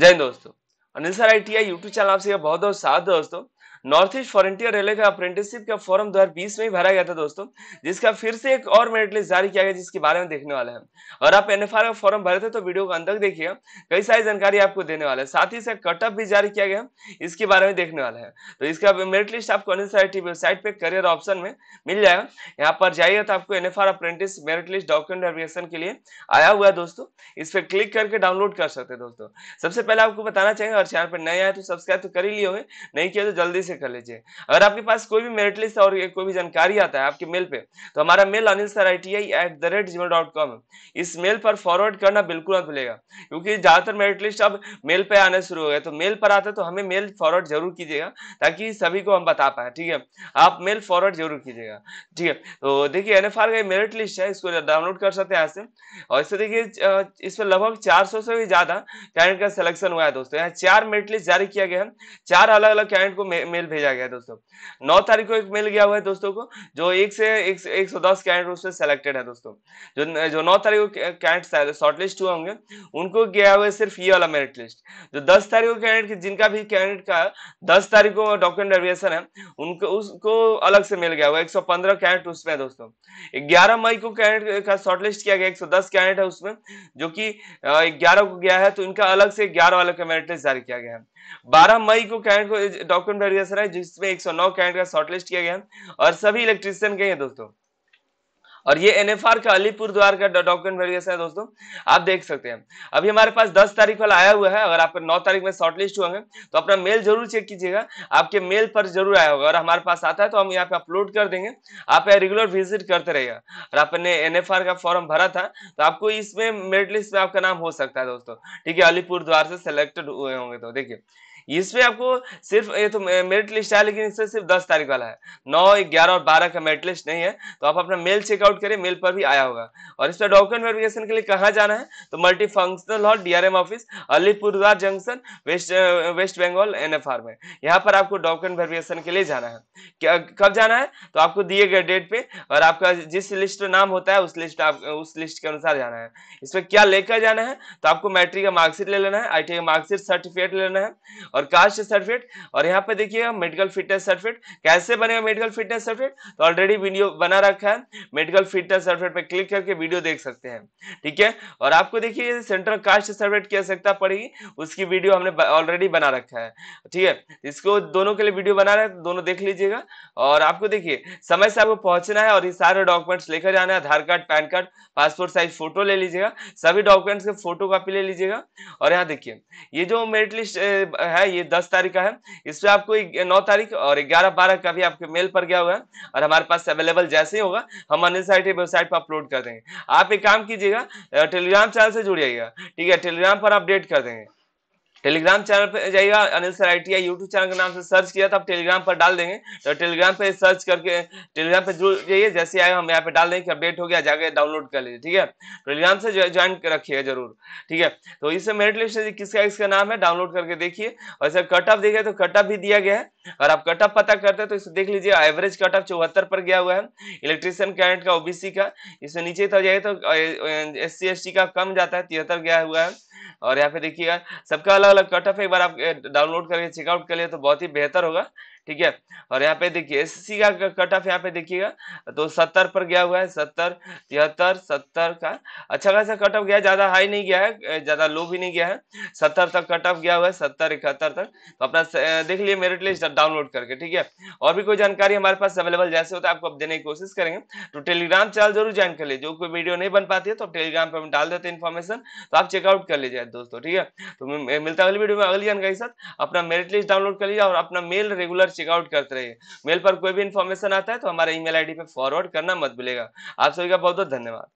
जय दोस्तों Anil sir I T I YouTube channel आपसे बहुत बहुत साथ दोस्तों नॉर्थ ईस्ट फॉरेंटियर रेलवे का अप्रेंटिसशिप का फॉर्म दो में भरा गया था दोस्तों जिसका फिर से एक और मेरिट लिस्ट जारी किया गया जिसके बारे में देखने वाला है और आप एन का फॉर्म भरे थे तो वीडियो को अंत तक कई सारी जानकारी आपको देने वाले हैं साथ ही इसका कटअप भी जारी किया गया इसके बारे में देखने वाले हैं तो इसका मेरिट लिस्ट आपको वेबसाइट पर करियर ऑप्शन में मिल जाएगा यहाँ पर जाइए तो आपको an apprentice merit list document application के लिए आया हुआ है दोस्तों इस पर क्लिक करके डाउनलोड कर सकते हैं दोस्तों सबसे पहले आपको बताना चाहिए और चैनल पर नए आए तो सब्सक्राइब तो कर ही लिए होंगे नहीं किया तो जल्दी से से कर लीजिए अगर आपके पास कोई भी मेरिट लिस्ट और कोई भी जानकारी आता है आपके मेल पे तो हमारा mail Anil sir I T I at इस मेल पर फॉरवर्ड करना बिल्कुल ना भूलेगा क्योंकि ज़्यादातर मेरिट लिस्ट अब मेल पे आने शुरू हो गए तो मेल पर आते तो हमें मेल फॉरवर्ड जरूर कीजिएगा ताकि सभी को हम बता पाए ठीक है आप मेल फॉरवर्ड जरूर कीजिएगा ठीक है तो देखिए N F R merit list है इसको डाउनलोड कर सकते हैं और इससे देखिए इस पर लगभग चार से भी ज़्यादा कैंडिडेट का सिलेक्शन हुआ है दोस्तों यहाँ चार मेरिट लिस्ट जारी किया गया है चार अलग अलग कैंडिडेट को मेल मेल भेजा गया दोस्तों नौ तारीख को एक मेल गया हुआ है दोस्तों को जो एक से एक, एक सौ दस कैंडिडेट उसमें सेलेक्टेड है दोस्तों जो जो नौ तारीख को कैंडिडेट शॉर्ट लिस्ट हुए होंगे उनको गया हुआ है सिर्फ ये वाला मेरिट लिस्ट जो दस तारीख को कैंडिडेट जिनका भी कैंडिडेट का दस तारीख को डॉक्यूमेंट डेरिवेशन है उनको उसको अलग से मिल गया हुआ एक सौ पंद्रह कैंडिडेट उसमें है दोस्तों ग्यारह मई को कैंडिडेट का शॉर्ट लिस्ट किया गया एक सौ दस कैंडिडेट है उसमें जो कि ग्यारह को गया है तो इनका अलग से ग्यारह वाले का मेरिट लिस्ट जारी किया गया है बारह मई को कैंडिडेट को डॉक्यूमेंट प्रोफेसर है जिसमें एक सौ नौ कैंडिडेट का शॉर्टलिस्ट किया गया और सभी इलेक्ट्रीशियन के हैं दोस्तों और ये एनएफआर का अलीपुर द्वार का डॉक्यूमेंट वेरिएशन है दोस्तों आप देख सकते हैं अभी हमारे पास 10 तारीख वाला आया हुआ है अगर आपका 9 तारीख में शॉर्टलिस्ट हुआ है तो अपना मेल जरूर चेक कीजिएगा आपके मेल पर जरूर आया होगा और हमारे पास आता है तो हम यहाँ पे अपलोड कर देंगे आप यहाँ रेगुलर विजिट करते रहिएगा और आपने एन का फॉर्म भरा था तो आपको इसमें मेरिट लिस्ट में आपका नाम हो सकता है दोस्तों ठीक है अलीपुर द्वार से सेलेक्टेड हुए होंगे तो देखिये इसमें आपको सिर्फ ये तो मेरिट लिस्ट है लेकिन इसमें सिर्फ दस तारीख वाला है नौ ग्यारह और बारह का मेरिट लिस्ट नहीं है तो आप अपना मेल चेकआउट करें मेल पर भी आया होगा और इसमें डॉक्यूमेंट वेरिफिकेशन के लिए कहाँ जाना है तो multi functional hall D office Alipurduar junction west west Bengal R में यहाँ पर आपको डॉक्यूमेंट वेरिफिकेशन के लिए जाना है कब जाना है तो आपको दिए गए डेट पे और आपका जिस लिस्ट में नाम होता है उस लिस्ट आप उस लिस्ट के अनुसार जाना है इसमें क्या लेकर जाना है तो आपको मैट्रिक का मार्कशीट ले लेना है आई का मार्कशीट सर्टिफिकेट लेना है और कास्ट सर्टिफिकेट और यहाँ पे देखिएगा मेडिकल फिटनेस सर्टिफिकेट कैसे बनेगा मेडिकल फिटनेस सर्टिफिकेट तो ऑलरेडी वीडियो बना रखा है मेडिकल फिटनेस सर्टिफिकेट पे क्लिक करके वीडियो देख सकते हैं ठीक है और आपको देखिए सेंट्रल कास्ट सर्टिफिकेट की आवश्यकता पड़ेगी उसकी वीडियो हमने ऑलरेडी बना रखा है ठीक है इसको दोनों के लिए वीडियो बना रहे दोनों देख लीजिएगा और आपको देखिए समय से आपको पहुंचना है और ये सारे डॉक्यूमेंट्स लेकर जाना है Aadhaar card pan card passport size photo ले लीजिएगा सभी डॉक्यूमेंट्स के फोटो कॉपी ले लीजिएगा और यहाँ देखिए ये जो मेरिट लिस्ट है है ये दस तारीख का है इसमें आपको नौ तारीख और ग्यारह बारह का भी आपके मेल पर गया हुआ है और हमारे पास अवेलेबल जैसे होगा हम अन्य साइट वेबसाइट पर अपलोड कर देंगे आप एक काम कीजिएगा टेलीग्राम चैनल से जुड़ जाइएगा ठीक है टेलीग्राम पर अपडेट कर देंगे टेलीग्राम चैनल पे जाइएगा Anil sir I YouTube channel के नाम से सर्च किया था आप टेलीग्राम पर डाल देंगे तो टेलीग्राम पे सर्च करके टेलीग्राम पे जुड़ जाइए जैसे आएगा हम यहाँ पे डाल देंगे कि अपडेट हो गया जाके डाउनलोड कर लीजिए ठीक है टेलीग्राम से ज्वाइन रखिएगा जरूर ठीक है तो इसे मेरिट लिस्ट है किसका इसका नाम है डाउनलोड करके देखिए और सर कट ऑफ देखिए तो कट ऑफ भी दिया गया है और आप कट ऑफ पता करते हैं तो इसे देख लीजिए एवरेज कट ऑफ चौहत्तर पर गया हुआ है इलेक्ट्रीशियन करंट का ओबीसी का इसमें नीचे तो जाइए तो एस सी का कम जाता है तिहत्तर गया हुआ है और यहाँ पे देखिएगा सबका अलग अलग कट ऑफ एक बार आप डाउनलोड करके चेकआउट कर लिए तो बहुत ही बेहतर होगा ठीक है और यहाँ पे देखिए एस सी का कट ऑफ यहाँ पे देखिएगा तो सत्तर पर गया हुआ है सत्तर तिहत्तर सत्तर का अच्छा खासा कट ऑफ गया ज्यादा हाई नहीं गया है ज्यादा लो भी नहीं गया है सत्तर तक कट ऑफ गया हुआ है सत्तर इकहत्तर तक तो अपना देख लिए मेरिट लिस्ट डाउनलोड करके ठीक है और भी कोई जानकारी हमारे पास अवेलेबल जैसे होता है आपको देने की कोशिश करेंगे तो टेलीग्राम चैनल जरूर ज्वाइन कर लीजिए जो कोई वीडियो नहीं बन पाती है तो टेलीग्राम पर हम डाल देते हैं इन्फॉर्मेशन तो आप चेकआउट कर लीजिए दोस्तों ठीक है तो मिलता है अगली वीडियो में अगली जानकारी के साथ अपना मेरिट लिस्ट डाउनलोड कर लीजिए और अपना मेल रेगुलर चेकआउट करते रहिए मेल पर कोई भी इन्फॉर्मेशन आता है तो हमारे ईमेल आईडी पे फॉरवर्ड करना मत भूलेगा आप सभी का बहुत बहुत धन्यवाद